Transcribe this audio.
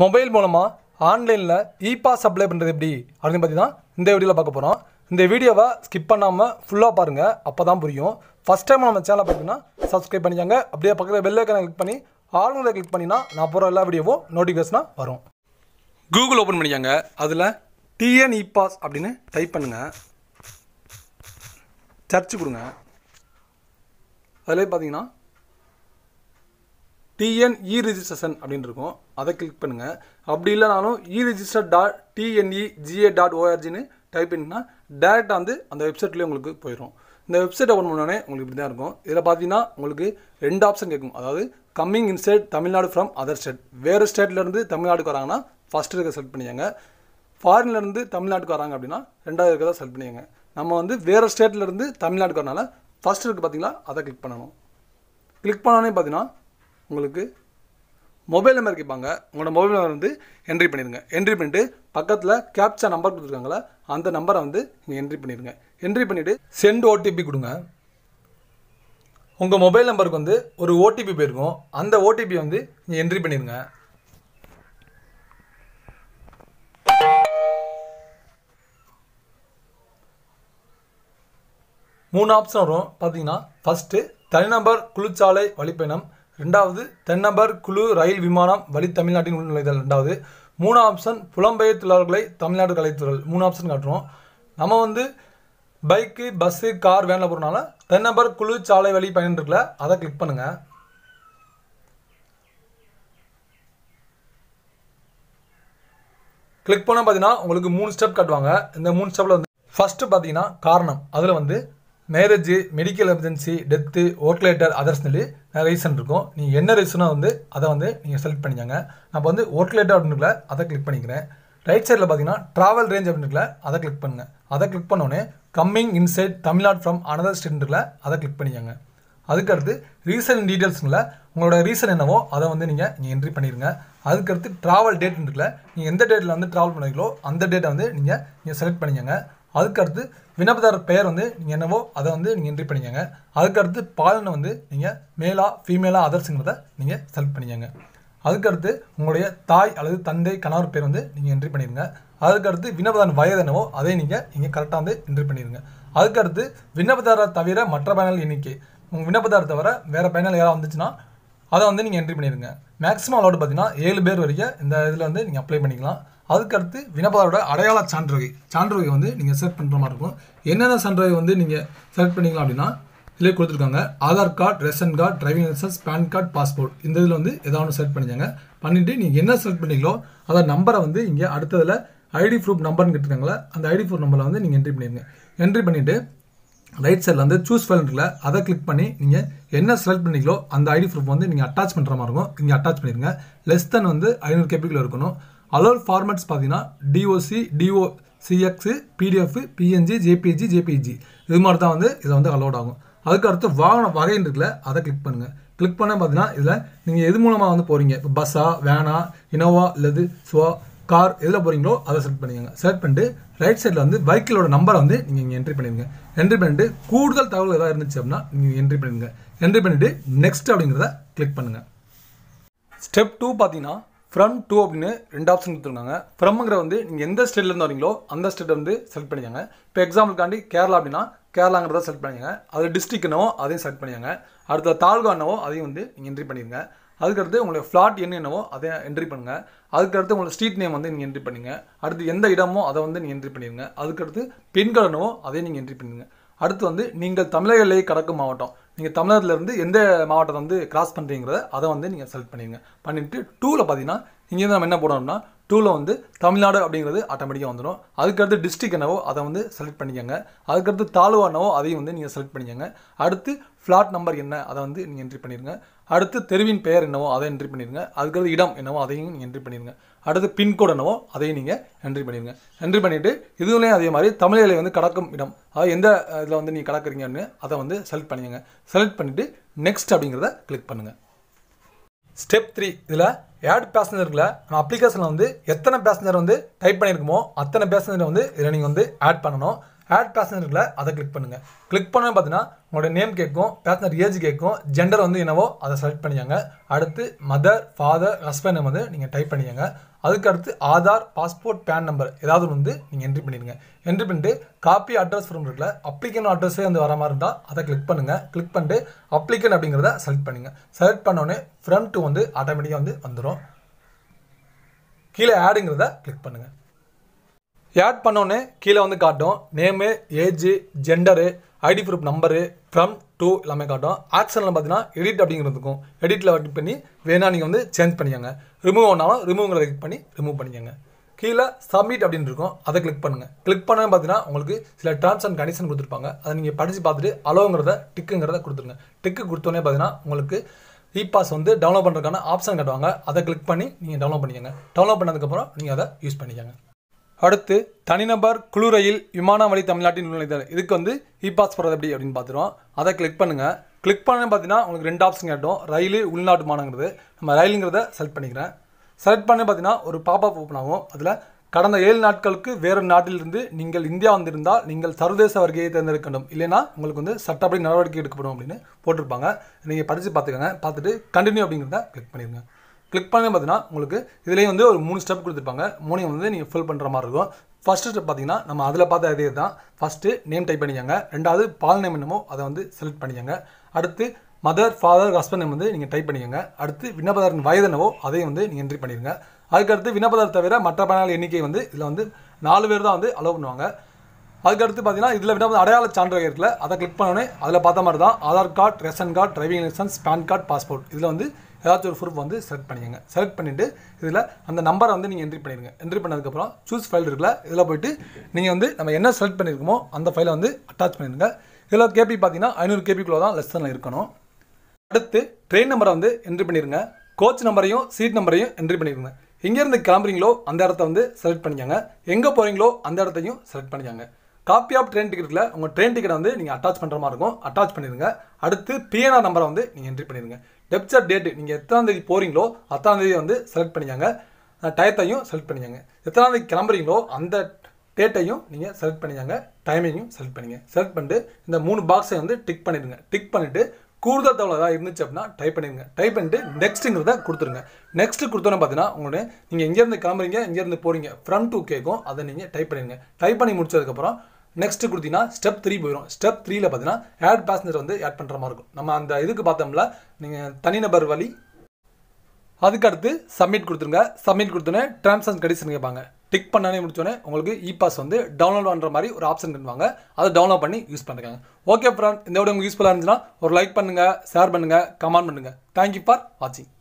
mobile மூலமாக ஆன்லைனில் e pass apply பண்ணுறது எப்படி அப்படின்னு பற்றி தான் இந்த வீடியோவில் பார்க்க போகிறோம் இந்த வீடியோவை ஸ்கிப் பண்ணாமல் ஃபுல்லாக பாருங்கள் அப்போ தான் புரியும் ஃபஸ்ட் டைம் நம்ம சேனலை பார்த்தீங்கன்னா சப்ஸ்கிரைப் பண்ணிக்காங்க அப்படியே பக்கத்தில் பெல்லைக்கனை கிளிக் பண்ணி ஆளுங்களை கிளிக் பண்ணினா நான் போகிற எல்லா வீடியோவும் நோட்டிஃபிகேஷனாக வரும் கூகுள் ஓப்பன் பண்ணிக்காங்க அதில் டிஎன் இ பாஸ் அப்படின்னு டைப் பண்ணுங்கள் சர்ச் கொடுங்க அதிலே பார்த்தீங்கன்னா டிஎன் இ ரிஜிஸ்ட்ரேஷன் அப்படின்னு இருக்கும் அதை கிளிக் பண்ணுங்கள் அப்படி இல்லைனாலும் e register dot TNE GA dot ஓஆர்ஜின்னு டைப் பண்ணிங்கன்னா டேரெக்டாக வந்து அந்த வெப்சைட்லேயே உங்களுக்கு போயிடும் இந்த வெப்சைட் ஓப்பன் பண்ணோடனே உங்களுக்கு இப்படி தான் இருக்கும் இதில் பார்த்தீங்கன்னா உங்களுக்கு ரெண்டு ஆப்ஷன் கேட்கும் அதாவது coming state Tamil Nadu from other state வேறு ஸ்டேட்லேருந்து தமிழ்நாடுக்கு வராங்கன்னா ஃபஸ்ட் இருக்க செலக்ட் பண்ணியாங்க ஃபாரின்லேருந்து தமிழ்நாட்டுக்கு வராங்க அப்படின்னா ரெண்டாவது இருக்கிறத செலக்ட் பண்ணியாங்க நம்ம வந்து வேறு ஸ்டேட்லேருந்து தமிழ்நாட்டுக்கு வரனால ஃபஸ்ட் இருக்குது பார்த்தீங்களா அதை கிளிக் பண்ணணும் கிளிக் பண்ணோன்னே பார்த்தீங்கன்னா உங்களுக்கு மொபைல் நம்பர் கேட்பாங்க உங்களோட மொபைல் நம்பர் வந்து என்ட்ரி பண்ணிடுங்க என்ட்ரி பண்ணிவிட்டு பக்கத்தில் கேப்சா நம்பர் கொடுத்துருக்காங்களா அந்த நம்பரை வந்து நீங்கள் என்ட்ரி பண்ணிடுங்க என்ட்ரி பண்ணிவிட்டு சென்ட் ஓடிபி கொடுங்க உங்கள் மொபைல் நம்பருக்கு வந்து ஒரு ஓடிபி போயிருக்கும் அந்த ஓடிபி வந்து நீங்கள் என்ட்ரி பண்ணிடுங்க மூணு ஆப்ஷன் வரும் பார்த்தீங்கன்னா ஃபஸ்ட்டு தனிநபர் குளிர்ச்சாலை வழிப்பயணம் ரெண்டாவது தென்னபர் குழு ரயில் விமானம் வழி தமிழ்நாட்டின் உள்நுழைதல் ரெண்டாவது மூணு ஆப்ஷன் புலம்பெயர் தொழிலாளர்களை தமிழ்நாடு கலைத்துறல் மூணு ஆப்ஷன் காட்டுறோம் நம்ம வந்து பைக்கு பஸ்ஸு கார் வேனில் போகிறனால தென்னபர் குழு சாலை வழி பயன் அதை கிளிக் பண்ணுங்கள் கிளிக் பண்ணால் பார்த்தீங்கன்னா உங்களுக்கு மூணு ஸ்டெப் காட்டுவாங்க இந்த மூணு ஸ்டெப்பில் வந்து ஃபஸ்ட்டு பார்த்தீங்கன்னா காரணம் அதில் வந்து marriage medical emergency death work later others சொல்லி ரீசன் இருக்கும் நீங்கள் என்ன ரீசனோ வந்து அதை வந்து நீங்கள் செலக்ட் பண்ணிக்கோங்க நான் இப்போ வந்து ஒர்க் லேட்டர் அப்படின்னு அதை கிளிக் பண்ணிக்கிறேன் ரைட் சைடில் பார்த்தீங்கன்னா ட்ராவல் ரேஞ்ச் அப்படின்னு அதை கிளிக் பண்ணுங்கள் அதை கிளிக் பண்ணோடனே coming inside Tamil Nadu from another ஸ்டேட்ல அதை கிளிக் பண்ணிக்கோங்க அதுக்கடுத்து ரீசன் டீட்டெயில்ஸ்ல உங்களோட ரீசன் என்னவோ அதை வந்து நீங்கள் நீங்கள் என்ட்ரி பண்ணிடுங்க அதுக்கடுத்து ட்ராவல் டேட்ன்றதுல நீங்கள் எந்த டேட்டில் வந்து ட்ராவல் பண்ணுறீங்களோ அந்த டேட்டை வந்து நீங்கள் நீங்கள் செலக்ட் பண்ணிக்கோங்க அதுக்கடுத்து விண்ணப்பதார் பெயர் வந்து நீங்கள் என்னவோ அதை வந்து நீங்கள் என்ட்ரி பண்ணிக்கோங்க அதுக்கடுத்து பாலனை வந்து நீங்கள் மேலா ஃபீமேலாக அதர்ஸுங்கிறத நீங்கள் செலக்ட் பண்ணிக்கோங்க அதுக்கடுத்து உங்களுடைய தாய் அல்லது தந்தை கணவர் பேர் வந்து நீங்கள் என்ட்ரி பண்ணிடுங்க அதுக்கடுத்து விண்ணப்பதாரன் வயது என்னவோ அதை நீங்கள் இங்கே கரெக்டாக வந்து என்ட்ரி பண்ணிடுங்க அதுக்கடுத்து விண்ணப்பதாரை தவிர மற்ற பயனாளி எண்ணிக்கை உங்கள் விண்ணப்பதாரை தவிர வேறு பயனாளி யாராவது வந்துச்சுன்னா அதை வந்து நீங்கள் என்ட்ரி பண்ணிடுங்க மேக்ஸிமம் அலோடு பார்த்தீங்கன்னா ஏழு பேர் வரைக்கும் இந்த இதில் வந்து நீங்கள் அப்ளை பண்ணிக்கலாம் அதுக்கடுத்து விண்ணப்பதாரோட அடையாள சான்றுகை சான்றுகை வந்து நீங்கள் செலக்ட் பண்ணுற மாதிரி இருக்கும் என்னென்ன சான்றுகை வந்து நீங்கள் செலக்ட் பண்ணிக்கலாம் அப்படின்னா இதில் கொடுத்துருக்காங்க Aadhaar card ration card driving licence PAN card passport இந்த இதில் வந்து எதாவது செலக்ட் பண்ணிக்கோங்க பண்ணிவிட்டு நீங்கள் என்ன செலக்ட் பண்ணீங்களோ அதை நம்பரை வந்து இங்கே அடுத்ததில் ஐடி ப்ரூஃப் நம்பர்னு கேட்டுருக்காங்களே அந்த ஐடி ப்ரூஃப் நம்பரை வந்து நீங்கள் என்ட்ரி பண்ணிடுங்க என்ட்ரி பண்ணிவிட்டு ரைட் சைடில் வந்து சூஸ் ஃபைல் அதை கிளிக் பண்ணி நீங்கள் என்ன செலக்ட் பண்ணிக்கலோ அந்த ஐடி ப்ரூஃப் வந்து நீங்கள் அட்டாச் பண்ணுற மாதிரி இருக்கும் நீங்கள் அட்டாச் பண்ணிடுங்க லெஸ் தென் வந்து ஐநூறு கேபிக்கில் இருக்கணும் அலோல் ஃபார்மேட்ஸ் பார்த்தீங்கன்னா DOC DO CX PDF PNG JPG JPG இது மாதிரி தான் வந்து இதை வந்து அலோட் ஆகும் அதுக்கு அடுத்து வாகன வகைன்னு இருக்குல்ல அதை கிளிக் பண்ணுங்கள் கிளிக் பண்ண பார்த்தீங்கன்னா இதில் நீங்கள் எது மூலமாக வந்து போகிறீங்க இப்போ பஸ்ஸா வேனா இனோவா இல்லது ஸ்வா கார் எதில் போகிறீங்களோ அதை செலக்ட் பண்ணிக்கோங்க செலக்ட் பண்ணிட்டு ரைட் சைடில் வந்து வெஹிக்கிளோட நம்பரை வந்து நீங்கள் இங்கே என்ட்ரி பண்ணிடுங்க என்ட்ரி பண்ணிட்டு கூடுதல் தகவல் எதாவது இருந்துச்சு அப்படின்னா நீங்கள் என்ட்ரி பண்ணிடுங்க என்ட்ரி பண்ணிவிட்டு நெக்ஸ்ட் அப்படிங்கிறத கிளிக் பண்ணுங்கள் ஸ்டெப் டூ பார்த்தீங்கன்னா ஃப்ரம் டூ அப்படின்னு ரெண்டு ஆப்ஷன் கொடுத்துருந்தாங்க ஃப்ரம்ங்கிற வந்து நீங்கள் எந்த ஸ்டேட்லேருந்து வரீங்களோ அந்த ஸ்டேட் வந்து செலக்ட் பண்ணிக்கங்க இப்போ எக்ஸாம்பிள்காண்டி கேரளா அப்படின்னா கேரளாங்கிறத செலக்ட் பண்ணிக்கோங்க அது டிஸ்ட்ரிக் என்னவோ அதையும் செலக்ட் பண்ணிக்கோங்க அடுத்த தாழ்வானவோ அதையும் வந்து நீங்கள் என்ட்ரி பண்ணிடுங்க அதுக்கடுத்து உங்களுடைய ஃப்ளாட் எண் என்னவோ அதை என்ட்ரி பண்ணுங்கள் அதுக்கடுத்து உங்களை ஸ்ட்ரீட் நேம் வந்து நீங்கள் என்ட்ரி பண்ணுங்கள் அடுத்து எந்த இடமோ அதை வந்து நீங்கள் என்ட்ரி பண்ணிடுங்க அதுக்கடுத்து பெண்களனவோ கார்டு அதையும் நீங்கள் என்ட்ரி பண்ணுங்கள் அடுத்து வந்து நீங்கள் தமிழக கடக்கும் மாவட்டம் நீங்கள் தமிழகத்துலேருந்து எந்த மாவட்டத்தை வந்து கிராஸ் பண்ணுறீங்கிறத அதை வந்து நீங்கள் செலக்ட் பண்ணிடுங்க பண்ணிவிட்டு டூவில் பார்த்தீங்கன்னா இங்கேருந்து நம்ம என்ன போடணும்னா டூவில் வந்து தமிழ்நாடு அப்படிங்கிறது ஆட்டோமேட்டிக்காக வந்துடும் அதுக்கடுத்து டிஸ்ட்ரிக் என்னவோ அதை வந்து செலக்ட் பண்ணிக்கோங்க அதுக்கடுத்து தாலுவானவோ அதையும் வந்து நீங்கள் செலக்ட் பண்ணிக்கோங்க அடுத்து ஃப்ளாட் நம்பர் என்ன அதை வந்து நீங்கள் என்ட்ரி பண்ணிடுங்க அடுத்து தெருவின் பெயர் என்னவோ அதை என்ட்ரி பண்ணிடுங்க அதுக்கடுத்து இடம் என்னவோ அதையும் நீங்கள் என்ட்ரி பண்ணிடுங்க அடுத்து பின்கோடு என்னவோ அதையும் நீங்கள் என்ட்ரி பண்ணிடுங்க என்ட்ரி பண்ணிவிட்டு இதுலேயும் அதே மாதிரி தமிழில் வந்து கடக்கும் இடம் அதாவது எந்த இதில் வந்து நீங்கள் கடக்குறீங்க அப்படின்னு அதை வந்து செலக்ட் பண்ணிடுங்க செலக்ட் பண்ணிவிட்டு நெக்ஸ்ட் அப்படிங்கிறத கிளிக் பண்ணுங்கள் ஸ்டெப் த்ரீ இதில் ஆட் பேசஞ்சர்களை நம்ம அப்ளிகேஷனில் வந்து எத்தனை பேசஞ்சர் வந்து டைப் பண்ணியிருக்கோமோ அத்தனை பேசஞ்சரை வந்து இதில் நீங்கள் வந்து ஆட் பண்ணணும் ஆட் பேசஞ்சர்களை அதை கிளிக் பண்ணுங்கள் கிளிக் பண்ண பார்த்தீங்கன்னா உங்களோட நேம் கேட்கும் பேசஞ்சர் ஏஜ் கேட்கும் ஜெண்டர் வந்து என்னவோ அதை செலக்ட் பண்ணிக்கோங்க அடுத்து மதர் ஃபாதர் ஹஸ்பண்ட் நேம் வந்து நீங்கள் டைப் பண்ணிக்கோங்க அதுக்கு அடுத்து ஆதார் பாஸ்போர்ட் பேன் நம்பர் ஏதாவது வந்து நீங்கள் என்ட்ரி பண்ணிடுங்க என்ட்ரி பண்ணிட்டு காப்பி அட்ரஸ் ஃபார்ம் இருக்குல்ல அப்ளிகன் அட்ரஸே வந்து வர மாதிரி இருந்தால் அதை கிளிக் பண்ணுங்கள் கிளிக் பண்ணிட்டு அப்ளிகன் அப்படிங்கிறத செலக்ட் பண்ணுங்கள் செலக்ட் பண்ணோடனே ஃப்ரண்ட் வந்து ஆட்டோமேட்டிக்காக வந்து வந்துடும் கீழே ஆடுங்கிறத கிளிக் பண்ணுங்கள் ஆட் பண்ணோன்னே கீழே வந்து காட்டும் name age gender ID proof number from to எல்லாமே காட்டும் ஆக்ஷனில் பார்த்தீங்கன்னா எடிட் அப்படிங்கிறதுக்கும் எடிட்டில் கிளிக் பண்ணி வேணால் நீங்கள் வந்து சேஞ்ச் பண்ணிக்கோங்க ரிமூவ் ஆனாலும் ரிமூவ்ங்கிறத கிளிக் பண்ணி ரிமூவ் பண்ணிக்கோங்க கீழே சப்மிட் அப்படின்னு இருக்கும் அதை கிளிக் பண்ணுங்கள் கிளிக் பண்ண பார்த்தீங்கன்னா உங்களுக்கு சில டேர்ம்ஸ் அண்ட் கண்டிஷன் கொடுத்துருப்பாங்க அதை நீங்கள் படித்து பார்த்துட்டு அலோங்கிறத டிக்குங்கிறத கொடுத்துருங்க டிக்கு கொடுத்தோன்னே பார்த்தீங்கன்னா உங்களுக்கு இ பாஸ் வந்து டவுன்லோட் பண்ணுறதுக்கான ஆப்ஷன் கட்டுவாங்க அதை கிளிக் பண்ணி நீங்கள் டவுன்லோட் பண்ணிக்கோங்க டவுன்லோட் பண்ணதுக்கப்புறம் நீங்கள் அதை யூஸ் பண்ணிக்கோங்க அடுத்து தனிநபர் ரயில் விமான வழி தமிழ்நாட்டின் நுழைதல் இதுக்கு வந்து இ பாஸ் போகிறது எப்படி அப்படின்னு பார்த்துருவோம் அதை கிளிக் பண்ணுங்கள் கிளிக் பண்ணுன்னு பார்த்தீங்கன்னா உங்களுக்கு ரெண்டு ஆப்ஷன் கேட்டோம் ரயில் உள்நாட்டு மானங்கிறது நம்ம ரயிலுங்கிறத செலக்ட் பண்ணிக்கிறேன் செலக்ட் பண்ணி பார்த்தீங்கன்னா ஒரு பாப்பா ஓப்பன் ஆகும் அதில் கடந்த ஏழு நாட்களுக்கு வேறு நாட்டிலிருந்து நீங்கள் இந்தியா வந்திருந்தால் நீங்கள் சர்வதேச வருகையை தேர்ந்தெடுக்க வேண்டும் இல்லைனா உங்களுக்கு வந்து சட்டப்படி நடவடிக்கை எடுக்கப்படும் அப்படின்னு போட்டிருப்பாங்க நீங்கள் படித்து பார்த்துக்கோங்க பார்த்துட்டு கண்டினியூ அப்படிங்கிறத கிளிக் பண்ணிடுங்க கிளிக் பண்ணி பார்த்தீங்கன்னா உங்களுக்கு இதுலேயும் வந்து ஒரு மூணு ஸ்டெப் கொடுத்துருப்பாங்க மூணையும் வந்து நீங்கள் ஃபில் பண்ணுற மாதிரி இருக்கும் ஃபஸ்ட்டு ஸ்டெப் பார்த்தீங்கன்னா நம்ம அதில் பார்த்த இதே தான் ஃபஸ்ட்டு நேம் டைப் பண்ணிக்கோங்க ரெண்டாவது பால் நேம் என்னமோ அதை வந்து செலக்ட் பண்ணிக்கோங்க அடுத்து மதர் ஃபாதர் ஹஸ்பண்ட் நேம் வந்து நீங்கள் டைப் பண்ணிக்கோங்க அடுத்து விண்ணப்பதாரின் வயது என்னவோ அதையும் வந்து நீங்கள் என்ட்ரி பண்ணிடுங்க அதுக்கடுத்து விண்ணப்பதார் தவிர மற்ற பயனாளி எண்ணிக்கை வந்து இதில் வந்து நாலு பேர் தான் வந்து அலோவ் பண்ணுவாங்க அதுக்கடுத்து பார்த்தீங்கன்னா இதில் விண்ணப்பம் அடையாள சான்று இருக்குல்ல அதை கிளிக் பண்ணோன்னே அதில் பார்த்த மாதிரி தான் Aadhaar card ration card driving licence PAN card passport இதில் வந்து ஏதாச்சும் ஒரு ப்ரூஃப் வந்து செலக்ட் பண்ணிக்கோங்க செலக்ட் பண்ணிவிட்டு இதில் அந்த நம்பரை வந்து நீங்கள் என்ட்ரி பண்ணிடுங்க என்ட்ரி பண்ணதுக்கப்புறம் சூஸ் ஃபைல் இருக்குல்ல இதில் போய்ட்டு நீங்கள் வந்து நம்ம என்ன செலக்ட் பண்ணியிருக்கோமோ அந்த ஃபைலை வந்து அட்டாச் பண்ணிடுங்க இதில் கேபி பார்த்தீங்கன்னா ஐநூறு கேபிக்குள்ளே தான் லெஸ் தனில் இருக்கணும் அடுத்து ட்ரெயின் நம்பரை வந்து என்ட்ரி பண்ணிடுங்க கோச் நம்பரையும் சீட் நம்பரையும் என்ட்ரி பண்ணிடுங்க எங்கேருந்து கிளம்புறீங்களோ அந்த இடத்த வந்து செலக்ட் பண்ணிக்கோங்க எங்கே போகிறீங்களோ அந்த இடத்தையும் செலக்ட் பண்ணிக்கோங்க காப்பி ஆஃப் ட்ரெயின் டிக்கெட்டில் உங்கள் ட்ரெயின் டிக்கெட்டை வந்து நீங்கள் அட்டாச் பண்ணுற மாதிரி இருக்கும் அட்டாச் பண்ணிடுங்க அடுத்து பிஎன்ஆர் நம்பரை வந்து நீங்கள் என்ட்ரி பண்ணிடுங்க டெப்சர் டேட்டு நீங்கள் எத்தனாம் தேதி போகிறீங்களோ அத்தனாம் வந்து செலக்ட் பண்ணிக்காங்க டயத்தையும் செலக்ட் பண்ணிக்கோங்க எத்தனாம் தேதி கிளம்புறீங்களோ அந்த டேட்டையும் நீங்கள் செலக்ட் பண்ணிக்காங்க டைமிங்கும் செலக்ட் பண்ணிங்க செலக்ட் பண்ணிட்டு இந்த மூணு பாக்ஸை வந்து டிக் பண்ணிடுங்க டிக் பண்ணிவிட்டு கூடுதல் தகவல் ஏதாவது இருந்துச்சு அப்படின்னா டைப் பண்ணிடுங்க டைப் பண்ணிட்டு நெக்ஸ்ட்டுங்கிறத கொடுத்துருங்க நெக்ஸ்ட் கொடுத்தோன்னு பார்த்தீங்கன்னா உங்களுடைய நீங்கள் எங்கேருந்து கிளம்புறீங்க எங்கேருந்து போகிறீங்க ஃப்ரம் டூ கேட்கும் அதை நீங்கள் டைப் பண்ணிடுங்க டைப் பண்ணி முடிச்சதுக்கப்புறம் நெக்ஸ்ட் கொடுத்தீங்கன்னா ஸ்டெப் த்ரீ போயிடும் ஸ்டெப் த்ரீயில் பார்த்தீங்கன்னா ஆட் பேசஞ்சர் வந்து ஆட் பண்ணுற மாதிரி இருக்கும் நம்ம அந்த இதுக்கு பார்த்தோம்ல நீங்கள் தனிநபர் வழி அதுக்கு அடுத்து சப்மிட் கொடுத்துருங்க சப்மிட் கொடுத்தோன்னே டேர்ம்ஸ் அண்ட் கண்டிஷன் கேட்பாங்க டிக் பண்ணானே முடிச்சோடனே உங்களுக்கு இ பாஸ் வந்து டவுன்லோட் பண்ணுற மாதிரி ஒரு ஆப்ஷன் பண்ணுவாங்க அதை டவுன்லோட் பண்ணி யூஸ் பண்ணுறாங்க ஓகே ஃப்ரெண்ட் இந்த விட உங்களுக்கு யூஸ்ஃபுல்லாக இருந்துச்சுன்னா ஒரு லைக் பண்ணுங்கள் ஷேர் பண்ணுங்கள் கமெண்ட் பண்ணுங்கள் தேங்க்யூ ஃபார் வாட்சிங்